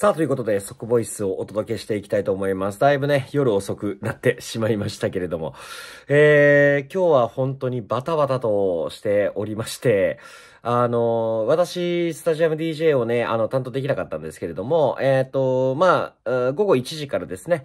さあ、ということで、即ボイスをお届けしていきたいと思います。だいぶね、夜遅くなってしまいましたけれども、えー、今日は本当にバタバタとしておりまして、あの、私、スタジアム DJ をね、あの、担当できなかったんですけれども、えっ、ー、と、まあ、午後1時からですね、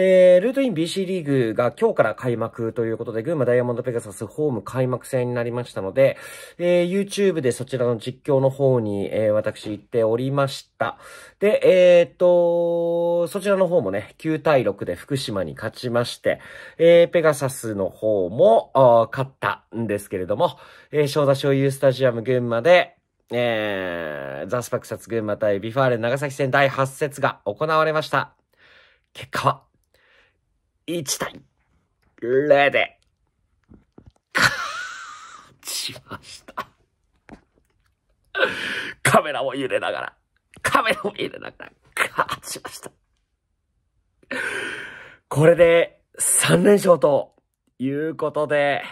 えー、ルートイン BC リーグが今日から開幕ということで、群馬ダイヤモンドペガサスホーム開幕戦になりましたので、えー、YouTube でそちらの実況の方に、えー、私行っておりました。で、えー、っと、そちらの方もね、9対6で福島に勝ちまして、えー、ペガサスの方も、勝ったんですけれども、えー、正田醤油スタジアム群馬で、えー、ザスパクサツ群馬対ビファーレン長崎戦第8節が行われました。結果は1対0で、勝ちました。カメラを入れながら、カメラを入れながら、勝ちました。これで3連勝ということで、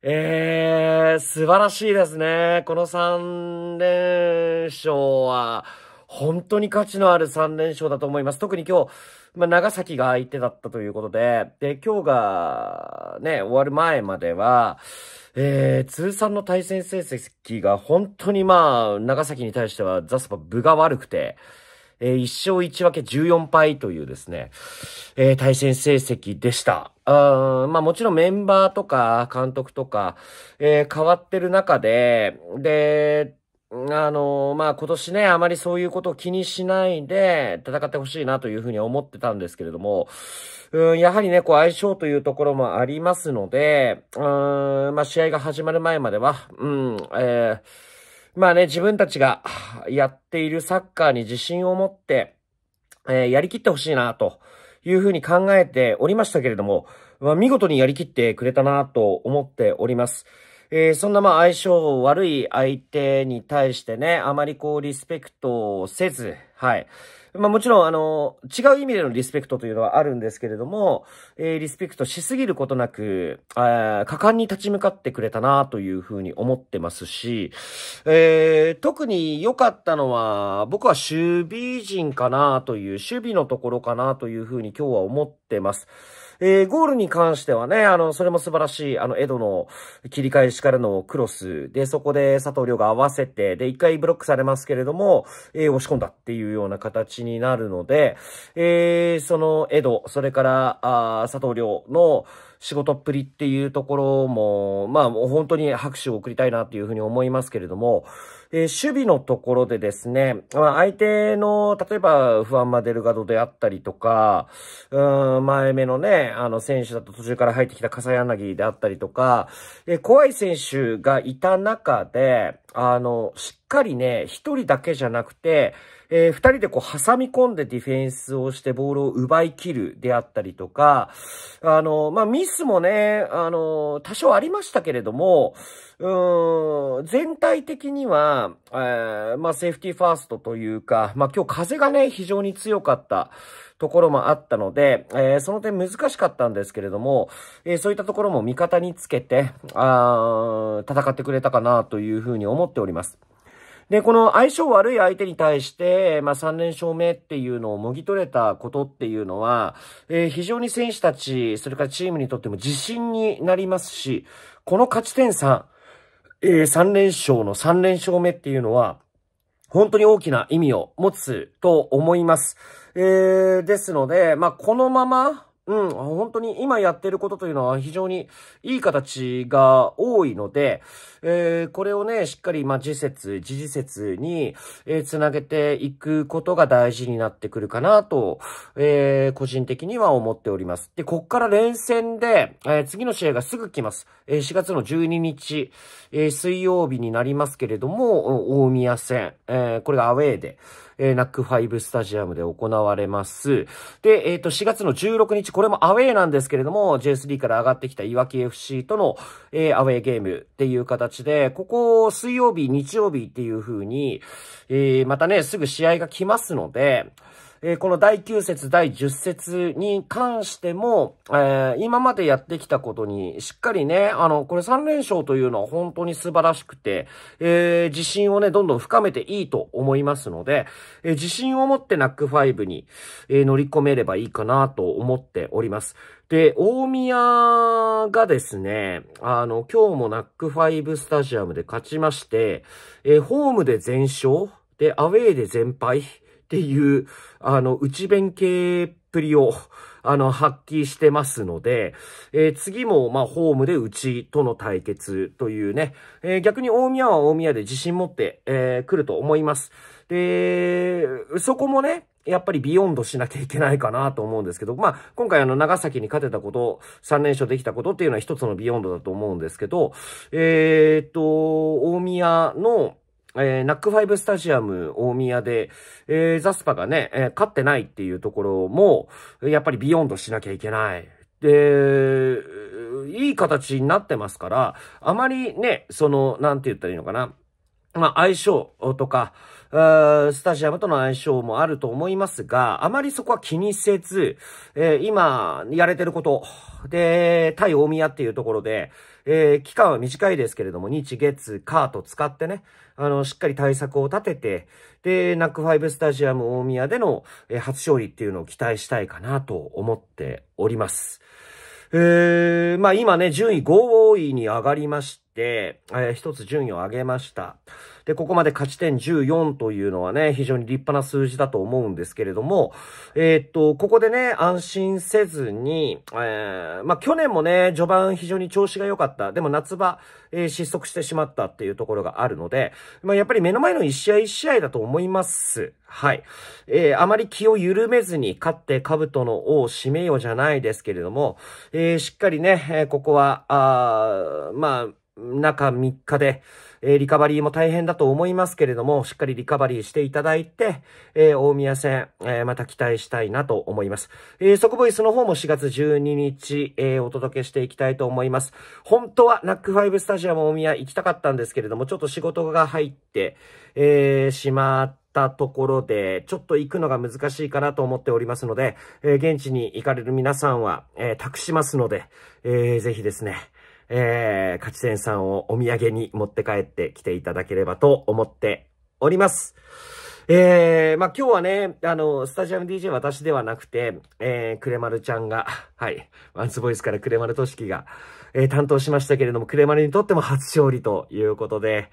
えー、素晴らしいですね。この3連勝は、本当に価値のある3連勝だと思います。特に今日、まあ、長崎が相手だったということで、で、今日がね、終わる前までは、えー、通算の対戦成績が本当にまあ、長崎に対してはザスパ部が悪くて、えー、1勝1分け14敗というですね、えー、対戦成績でした。あまあもちろんメンバーとか監督とか、えー、変わってる中で、で、あのー、まあ、今年ね、あまりそういうことを気にしないで戦ってほしいなというふうに思ってたんですけれども、うん、やはりね、こう相性というところもありますので、うん、まあ、試合が始まる前までは、うん、えー、まあね、自分たちがやっているサッカーに自信を持って、えー、やりきってほしいなというふうに考えておりましたけれども、まあ、見事にやりきってくれたなと思っております。えー、そんなまあ相性悪い相手に対してね、あまりこうリスペクトをせず、はい。まあもちろんあの、違う意味でのリスペクトというのはあるんですけれども、えー、リスペクトしすぎることなく、あ果敢に立ち向かってくれたなというふうに思ってますし、えー、特に良かったのは、僕は守備陣かなという、守備のところかなというふうに今日は思ってます。えー、ゴールに関してはね、あの、それも素晴らしい、あの、江戸の切り返しからのクロスで、そこで佐藤亮が合わせて、で、一回ブロックされますけれども、えー、押し込んだっていうような形になるので、えー、その江戸、それから、あ佐藤亮の仕事っぷりっていうところも、まあ、もう本当に拍手を送りたいなっていうふうに思いますけれども、で、守備のところでですね、まあ、相手の、例えば、フアンマデルガドであったりとか、うん、前目のね、あの、選手だと途中から入ってきた笠柳であったりとか、え怖い選手がいた中で、あの、しっかりね、一人だけじゃなくて、えー、二人でこう挟み込んでディフェンスをしてボールを奪い切るであったりとか、あの、まあ、ミスもね、あの、多少ありましたけれども、うん、全体的には、えー、まあ、セーフティーファーストというか、まあ、今日風がね、非常に強かったところもあったので、えー、その点難しかったんですけれども、えー、そういったところも味方につけて、あ戦ってくれたかなというふうに思っております。で、この相性悪い相手に対して、まあ、3連勝目っていうのをもぎ取れたことっていうのは、えー、非常に選手たち、それからチームにとっても自信になりますし、この勝ち点3、えー、3連勝の3連勝目っていうのは、本当に大きな意味を持つと思います。えー、ですので、まあ、このまま、うん、本当に今やってることというのは非常にいい形が多いので、えー、これをね、しっかり、まあ、次節、時事節に、えー、つなげていくことが大事になってくるかなと、えー、個人的には思っております。で、こっから連戦で、えー、次の試合がすぐ来ます。えー、4月の12日、えー、水曜日になりますけれども、大宮戦、えー、これがアウェーで、えー、ナックファイブスタジアムで行われます。で、えっ、ー、と、4月の16日、これもアウェーなんですけれども、J3 から上がってきたいわき FC との、えー、アウェーゲームっていう形で、ここ、水曜日、日曜日っていう風に、えー、またね、すぐ試合が来ますので、えー、この第9節、第10節に関しても、えー、今までやってきたことに、しっかりね、あの、これ3連勝というのは本当に素晴らしくて、えー、自信をね、どんどん深めていいと思いますので、えー、自信を持ってナック5に、えー、乗り込めればいいかなと思っております。で、大宮がですね、あの、今日もナック5スタジアムで勝ちまして、えー、ホームで全勝で、アウェーで全敗。っていう、あの、内弁系っぷりを、あの、発揮してますので、えー、次も、まあ、ホームでうちとの対決というね、えー、逆に大宮は大宮で自信持って、えー、来ると思います。で、そこもね、やっぱりビヨンドしなきゃいけないかなと思うんですけど、まあ、今回あの、長崎に勝てたこと、3連勝できたことっていうのは一つのビヨンドだと思うんですけど、えー、っと、大宮の、えー、ナックファイブスタジアム大宮で、えー、ザスパがね、えー、勝ってないっていうところも、やっぱりビヨンドしなきゃいけない。で、いい形になってますから、あまりね、その、なんて言ったらいいのかな。まあ、相性とか、スタジアムとの相性もあると思いますが、あまりそこは気にせず、えー、今、やれてること、で、対大宮っていうところで、えー、期間は短いですけれども、日月、カート使ってね、あの、しっかり対策を立てて、で、ナックファイブスタジアム大宮での、えー、初勝利っていうのを期待したいかなと思っております。えー、まあ今ね、順位5位に上がりまして、て、えー、一つ順位を上げました。で、ここまで勝ち点14というのはね、非常に立派な数字だと思うんですけれども、えー、っと、ここでね、安心せずに、えー、まあ、去年もね、序盤非常に調子が良かった。でも夏場、えー、失速してしまったっていうところがあるので、まあ、やっぱり目の前の一試合一試合だと思います。はい。えー、あまり気を緩めずに、勝って兜の王を締めようじゃないですけれども、えー、しっかりね、えー、ここは、あまあ、中3日で、えー、リカバリーも大変だと思いますけれども、しっかりリカバリーしていただいて、えー、大宮戦、えー、また期待したいなと思います。えー、即ボイスの方も4月12日、えお届けしていきたいと思います。本当はナックファイブスタジアム大宮行きたかったんですけれども、ちょっと仕事が入って、えしまったところで、ちょっと行くのが難しいかなと思っておりますので、えー、現地に行かれる皆さんは、えー、託しますので、えー、ぜひですね、えー、勝ち点さんをお土産に持って帰ってきていただければと思っております。えー、まあ、今日はね、あの、スタジアム DJ 私ではなくて、えー、くれまるちゃんが、はい、ワンツボイスからくれまるトシキが、えー、担当しましたけれども、くれまるにとっても初勝利ということで、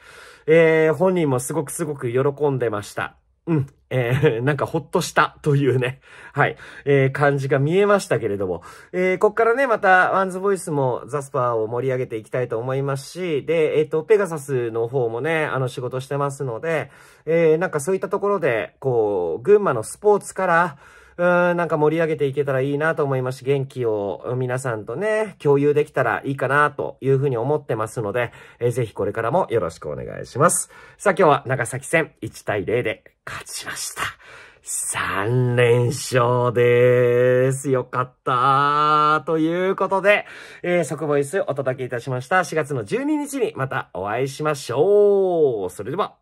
えー、本人もすごくすごく喜んでました。うん。えー、なんかほっとしたというね、はい、えー、感じが見えましたけれども、えー、こっからね、また、ワンズボイスもザスパーを盛り上げていきたいと思いますし、で、えっ、ー、と、ペガサスの方もね、あの仕事してますので、えー、なんかそういったところで、こう、群馬のスポーツから、うん、なんか盛り上げていけたらいいなと思いますし、元気を皆さんとね、共有できたらいいかなというふうに思ってますので、えー、ぜひこれからもよろしくお願いします。さあ今日は長崎戦1対0で勝ちました。3連勝でーす。よかったということで、えー、即ボイスお届けいたしました。4月の12日にまたお会いしましょう。それでは。